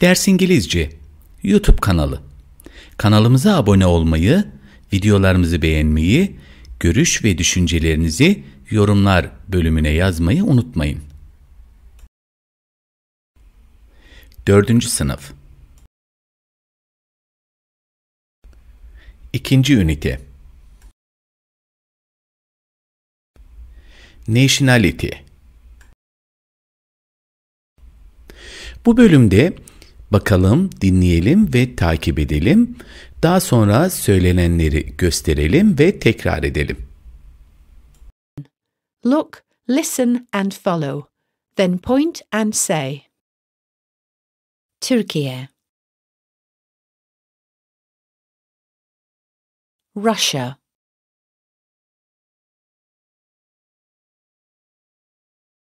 Ders İngilizce YouTube kanalı. Kanalımıza abone olmayı, videolarımızı beğenmeyi, görüş ve düşüncelerinizi yorumlar bölümüne yazmayı unutmayın. 4. sınıf 2. ünite Nationality Bu bölümde Bakalım, dinleyelim ve takip edelim. Daha sonra söylenenleri gösterelim ve tekrar edelim. Look, listen and follow. Then point and say. Türkiye Russia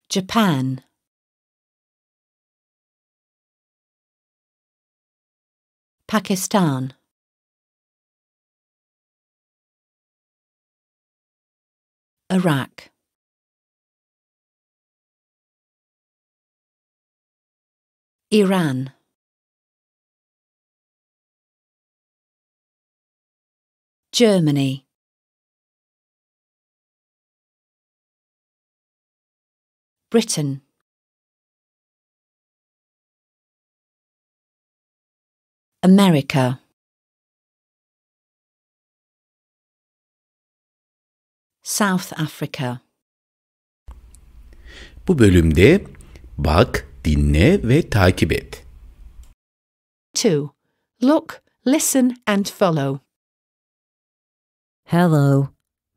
Japan Pakistan Iraq Iran Germany Britain America South Africa Bu bölümde bak, dinle ve takip et. 2. Look, listen and follow. Hello,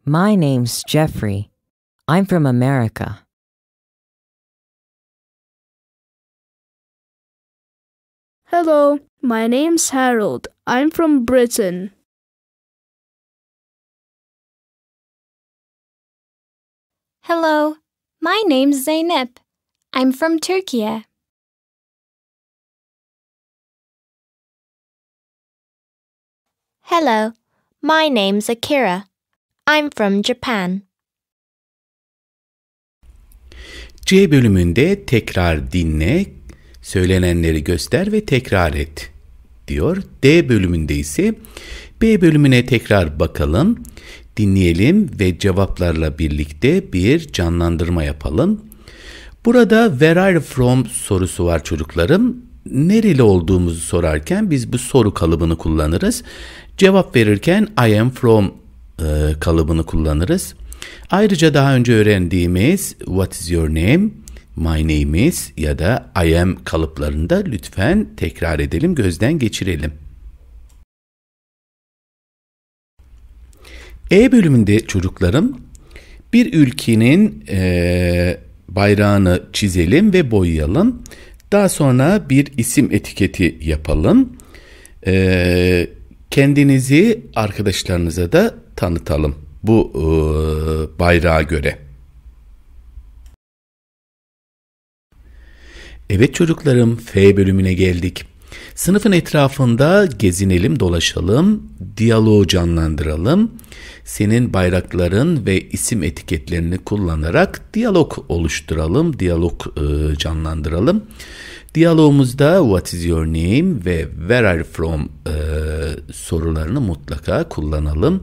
my name's Jeffrey. I'm from America. Hello, my name's Harold. I'm from Britain. Hello, my name's Zeynep. I'm from Turkey. Hello, my name's Akira. I'm from Japan. C bölümünde tekrar dinle, söylenenleri göster ve tekrar et. diyor. D bölümünde ise B bölümüne tekrar bakalım, dinleyelim ve cevaplarla birlikte bir canlandırma yapalım. Burada where are from sorusu var çocuklarım. Nereli olduğumuzu sorarken biz bu soru kalıbını kullanırız. Cevap verirken I am from e, kalıbını kullanırız. Ayrıca daha önce öğrendiğimiz what is your name my name is ya da I am kalıplarında lütfen tekrar edelim, gözden geçirelim. E bölümünde çocuklarım bir ülkenin e, bayrağını çizelim ve boyayalım. Daha sonra bir isim etiketi yapalım. E, kendinizi arkadaşlarınıza da tanıtalım bu e, bayrağa göre. Evet çocuklarım F bölümüne geldik. Sınıfın etrafında gezinelim, dolaşalım, diyaloğu canlandıralım. Senin bayrakların ve isim etiketlerini kullanarak diyalog oluşturalım, diyalog e, canlandıralım. Diyalogumuzda what is your name ve where are you from e, sorularını mutlaka kullanalım.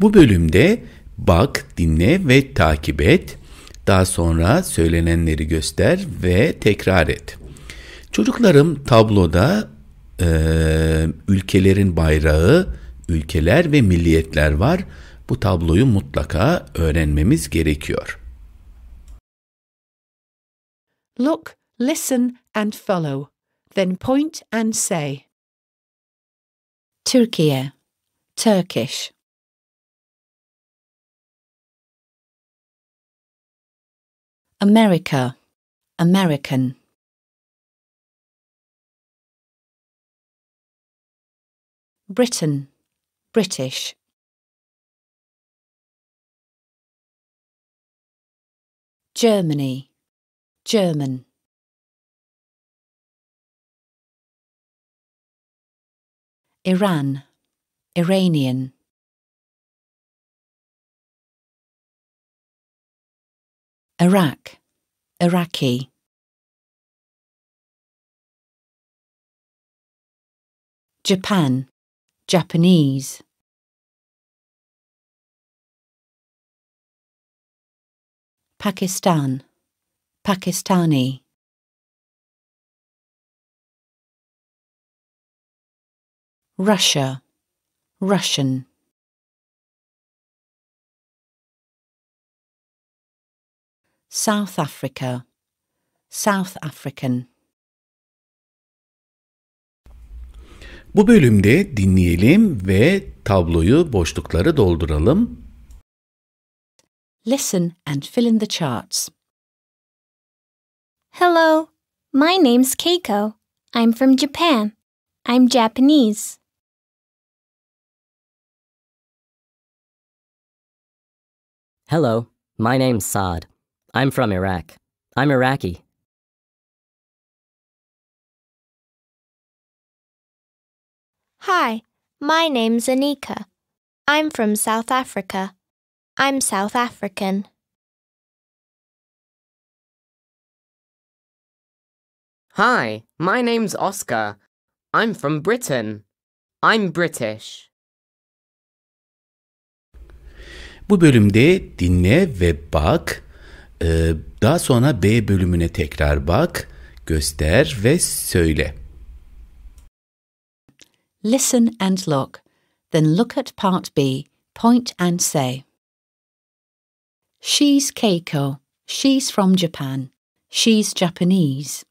Bu bölümde Bak, dinle ve takip et. Daha sonra söylenenleri göster ve tekrar et. Çocuklarım tabloda e, ülkelerin bayrağı, ülkeler ve milliyetler var. Bu tabloyu mutlaka öğrenmemiz gerekiyor. Look, listen and follow. Then point and say. Türkiye, Turkish. America, American. Britain, British. Germany, German. Iran, Iranian. Iraq, Iraqi. Japan, Japanese. Pakistan, Pakistani. Russia, Russian. South Africa, South African. Bu bölümde dinleyelim ve tabloyu boşlukları dolduralım. Listen and fill in the charts. Hello, my name's Keiko. I'm from Japan. I'm Japanese. Hello, my name's Saad. I'm from Iraq. I'm Iraqi. Hi, my name's Anika. I'm from South Africa. I'm South African. Hi, my name's Oscar. I'm from Britain. I'm British. Bu bölümde dinle ve bak Ee, daha sonra B bölümüne tekrar bak, göster ve söyle. Listen and look. Then look at part B. Point and say. She's Keiko. She's from Japan. She's Japanese.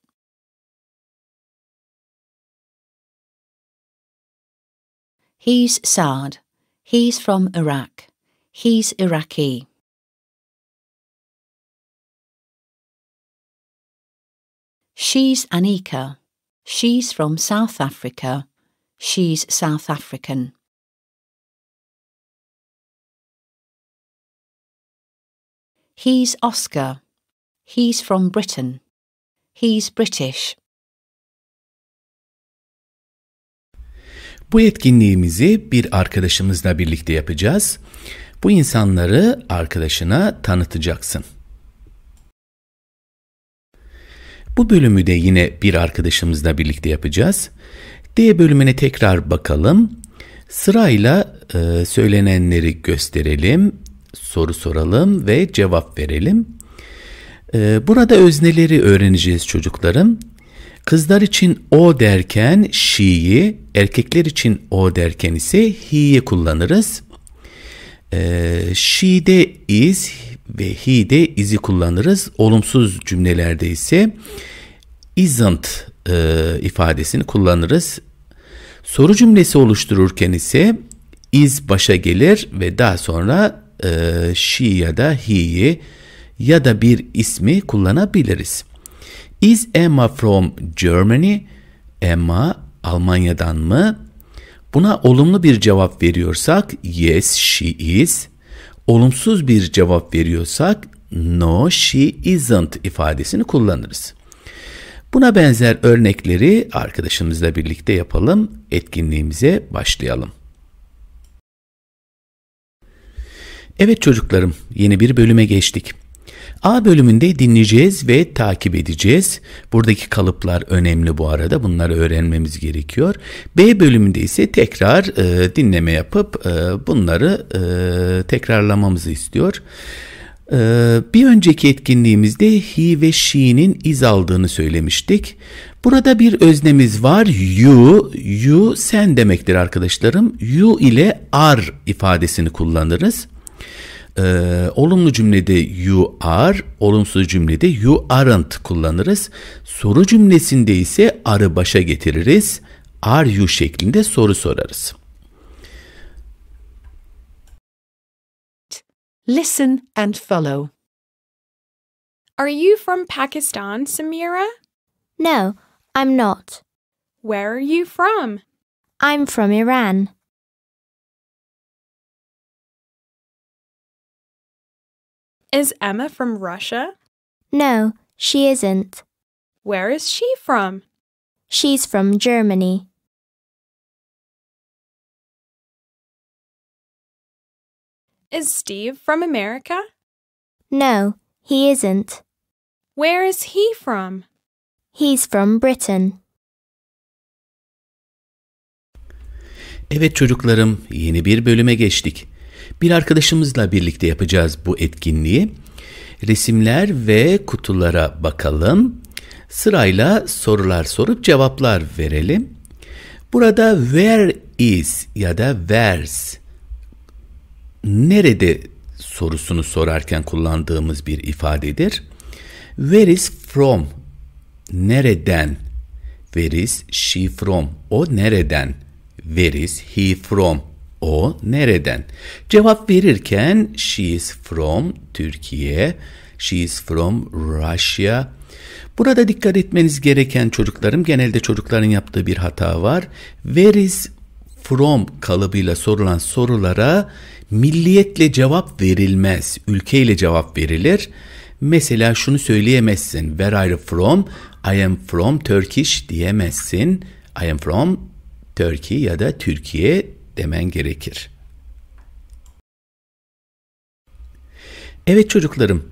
He's Saad. He's from Iraq. He's Iraqi. She's Anika. She's from South Africa. She's South African. He's Oscar. He's from Britain. He's British. Bu etkinliğimizi bir arkadaşımızla birlikte yapacağız. Bu insanları arkadaşına tanıtacaksın. Bu bölümü de yine bir arkadaşımızla birlikte yapacağız. D bölümüne tekrar bakalım. Sırayla e, söylenenleri gösterelim, soru soralım ve cevap verelim. E, burada özneleri öğreneceğiz çocuklarım. Kızlar için o derken şi'yi, erkekler için o derken ise hi'yi kullanırız. E, de is, ve he'de is'i kullanırız. Olumsuz cümlelerde ise isn't e, ifadesini kullanırız. Soru cümlesi oluştururken ise is başa gelir ve daha sonra e, she ya da he'yi ya da bir ismi kullanabiliriz. Is Emma from Germany? Emma Almanya'dan mı? Buna olumlu bir cevap veriyorsak yes she is olumsuz bir cevap veriyorsak no she isn't ifadesini kullanırız. Buna benzer örnekleri arkadaşımızla birlikte yapalım. Etkinliğimize başlayalım. Evet çocuklarım, yeni bir bölüme geçtik. A bölümünde dinleyeceğiz ve takip edeceğiz. Buradaki kalıplar önemli bu arada. Bunları öğrenmemiz gerekiyor. B bölümünde ise tekrar e, dinleme yapıp e, bunları e, tekrarlamamızı istiyor. E, bir önceki etkinliğimizde he ve she'nin iz aldığını söylemiştik. Burada bir öznemiz var. You, you sen demektir arkadaşlarım. You ile are ifadesini kullanırız. Ee, olumlu cümlede you are, olumsuz cümlede you aren't kullanırız. Soru cümlesinde ise arı başa getiririz. Are you şeklinde soru sorarız. Listen and follow. Are you from Pakistan, Samira? No, I'm not. Where are you from? I'm from Iran. Is Emma from Russia? No, she isn't. Where is she from? She's from Germany. Is Steve from America? No, he isn't. Where is he from? He's from Britain. Evet çocuklarım, yeni bir bölüme geçtik. Bir arkadaşımızla birlikte yapacağız bu etkinliği. Resimler ve kutulara bakalım. Sırayla sorular sorup cevaplar verelim. Burada where is ya da where's nerede sorusunu sorarken kullandığımız bir ifadedir. Where is from? Nereden? Where is she from? O nereden? Where is he from? O nereden? Cevap verirken she is from Türkiye, she is from Russia. Burada dikkat etmeniz gereken çocuklarım, genelde çocukların yaptığı bir hata var. Where is from kalıbıyla sorulan sorulara milliyetle cevap verilmez. Ülkeyle cevap verilir. Mesela şunu söyleyemezsin. Where are you from? I am from Turkish diyemezsin. I am from Turkey ya da Türkiye demen gerekir. Evet çocuklarım,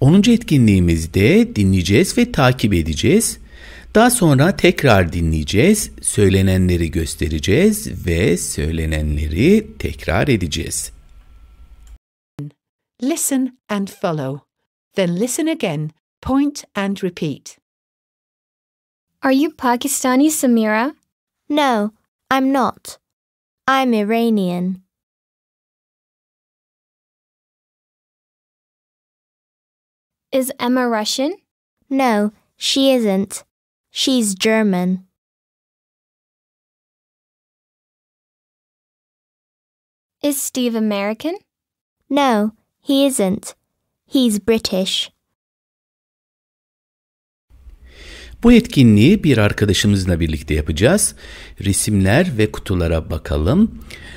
10. etkinliğimizde dinleyeceğiz ve takip edeceğiz. Daha sonra tekrar dinleyeceğiz, söylenenleri göstereceğiz ve söylenenleri tekrar edeceğiz. Listen and follow. Then listen again, point and repeat. Are you Pakistani, Samira? No, I'm not. I'm Iranian. Is Emma Russian? No, she isn't. She's German. Is Steve American? No, he isn't. He's British. Bu etkinliği bir arkadaşımızla birlikte yapacağız. Resimler ve kutulara bakalım.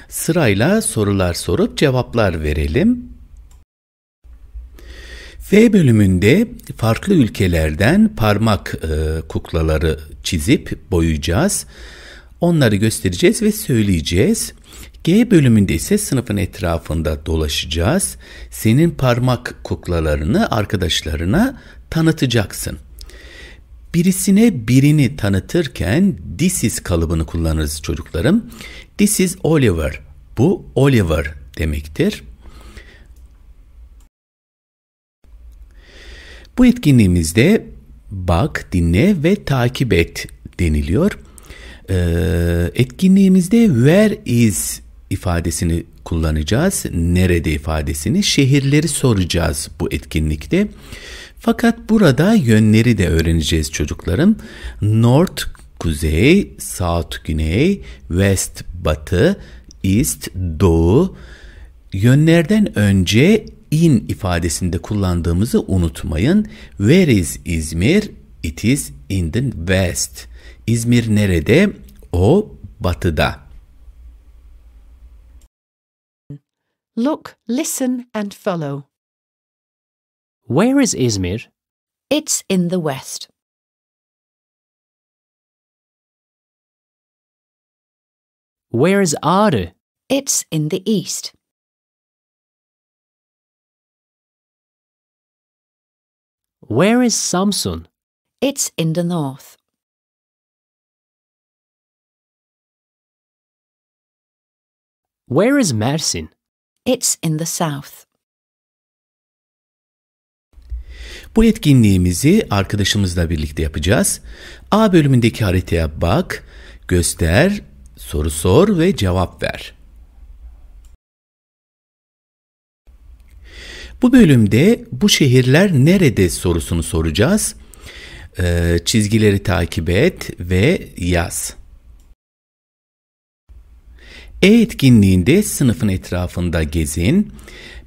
Sırayla sorular sorup cevaplar verelim. F bölümünde farklı ülkelerden parmak e, kuklaları çizip boyayacağız. Onları göstereceğiz ve söyleyeceğiz. G bölümünde ise sınıfın etrafında dolaşacağız. Senin parmak kuklalarını arkadaşlarına tanıtacaksın. Birisine birini tanıtırken this is kalıbını kullanırız çocuklarım. This is Oliver. Bu Oliver demektir. Bu etkinliğimizde bak, dinle ve takip et deniliyor. Ee, etkinliğimizde where is ifadesini kullanacağız. Nerede ifadesini. Şehirleri soracağız bu etkinlikte. Fakat burada yönleri de öğreneceğiz çocuklarım. North kuzey, south güney, west batı, east doğu. Yönlerden önce in ifadesinde kullandığımızı unutmayın. Where is İzmir? It is in the west. İzmir nerede? O batıda. Look, listen and follow. Where is Izmir? It's in the west. Where is Aarde? It's in the east. Where is Samsun? It's in the north. Where is Mersin? It's in the south. Bu etkinliğimizi arkadaşımızla birlikte yapacağız. A bölümündeki haritaya bak, göster, soru sor ve cevap ver. Bu bölümde bu şehirler nerede sorusunu soracağız. Ee, çizgileri takip et ve yaz. E etkinliğinde sınıfın etrafında gezin.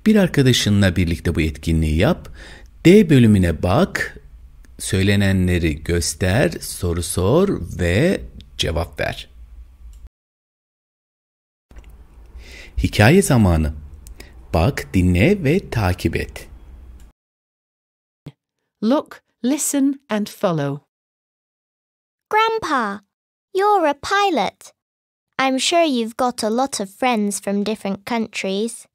Bir arkadaşınla birlikte bu etkinliği yap D bölümüne bak, söylenenleri göster, soru sor ve cevap ver. Hikaye zamanı. Bak, dinle ve takip et. Look, listen and follow. Grandpa, you're a pilot. I'm sure you've got a lot of friends from different countries.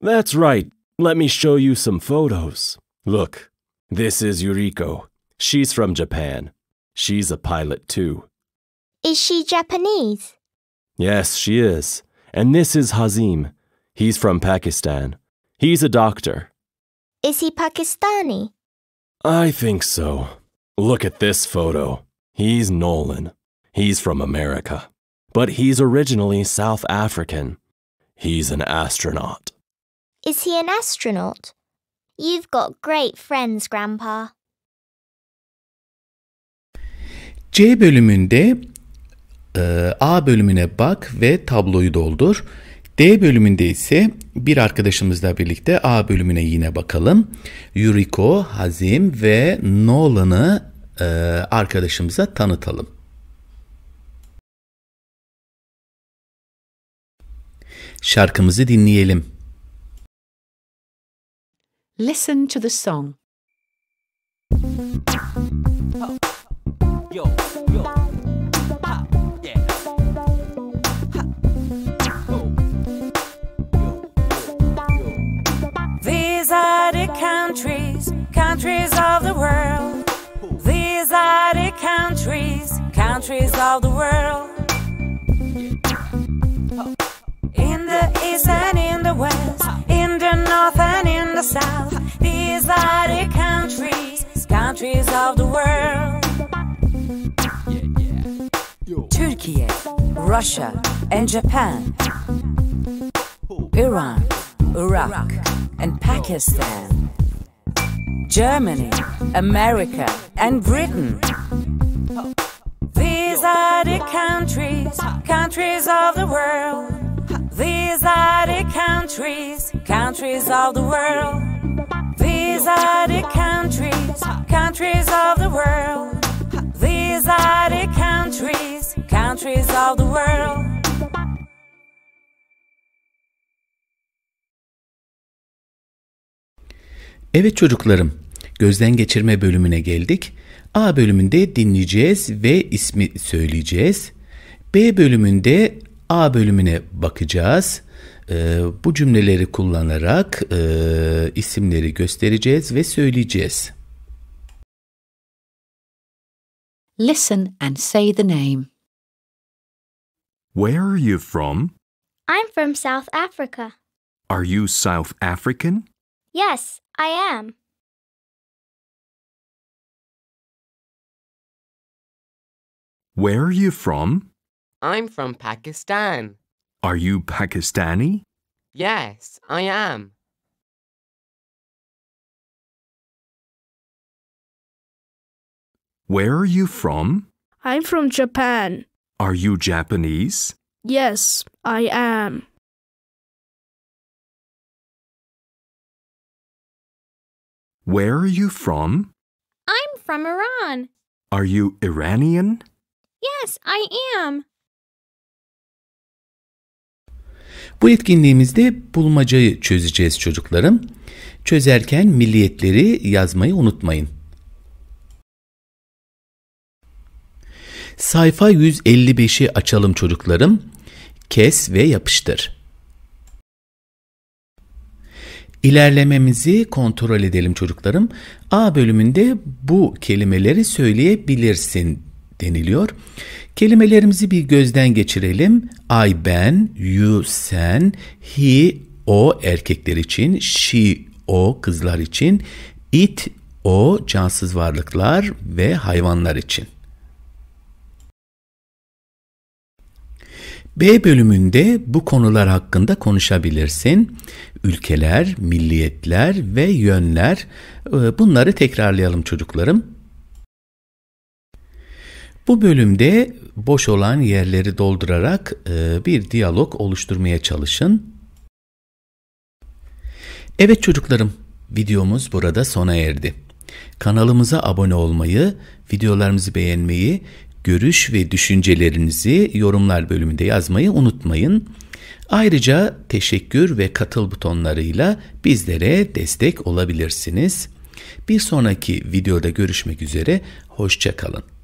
That's right. Let me show you some photos. Look, this is Yuriko. She's from Japan. She's a pilot too. Is she Japanese? Yes, she is. And this is Hazim. He's from Pakistan. He's a doctor. Is he Pakistani? I think so. Look at this photo. He's Nolan. He's from America. But he's originally South African. He's an astronaut. Is he an astronaut? You've got great friends, Grandpa. C bölümünde e, A bölümüne bak ve tabloyu doldur. D bölümünde ise bir arkadaşımızla birlikte A bölümüne yine bakalım. Yuriko, Hazim ve Nolan'ı e, arkadaşımıza tanıtalım. Şarkımızı dinleyelim. Listen to the song. Yo, yo. These are the countries, countries of the world. These are the countries, countries of the world. In the east and in the west, in the north and in the south. These are the countries, countries of the world. Yeah, yeah. Turkey, Russia, and Japan. Iran, Iraq, and Pakistan. Germany, America, and Britain. These are the countries, countries of the world. These are the countries, countries of the world. These are the countries, countries of the world. These are the countries, countries of the world. Evet çocuklarım, gözden geçirme bölümüne geldik. A bölümünde dinleyeceğiz ve ismi söyleyeceğiz. B bölümünde A bölümüne bakacağız. E, bu cümleleri kullanarak e, isimleri göstereceğiz ve söyleyeceğiz. Listen and say the name. Where are you from? I'm from South Africa. Are you South African? Yes, I am. Where are you from? I'm from Pakistan. Are you Pakistani? Yes, I am. Where are you from? I'm from Japan. Are you Japanese? Yes, I am. Where are you from? I'm from Iran. Are you Iranian? Yes, I am. Bu etkinliğimizde bulmacayı çözeceğiz çocuklarım. Çözerken milliyetleri yazmayı unutmayın. Sayfa 155'i açalım çocuklarım. Kes ve yapıştır. İlerlememizi kontrol edelim çocuklarım. A bölümünde bu kelimeleri söyleyebilirsin deniliyor. Kelimelerimizi bir gözden geçirelim. I ben, you sen, he o erkekler için, she o kızlar için, it o cansız varlıklar ve hayvanlar için. B bölümünde bu konular hakkında konuşabilirsin. Ülkeler, milliyetler ve yönler e, bunları tekrarlayalım çocuklarım. Bu bölümde boş olan yerleri doldurarak e, bir diyalog oluşturmaya çalışın. Evet çocuklarım, videomuz burada sona erdi. Kanalımıza abone olmayı, videolarımızı beğenmeyi, görüş ve düşüncelerinizi yorumlar bölümünde yazmayı unutmayın. Ayrıca teşekkür ve katıl butonlarıyla bizlere destek olabilirsiniz. Bir sonraki videoda görüşmek üzere, hoşçakalın.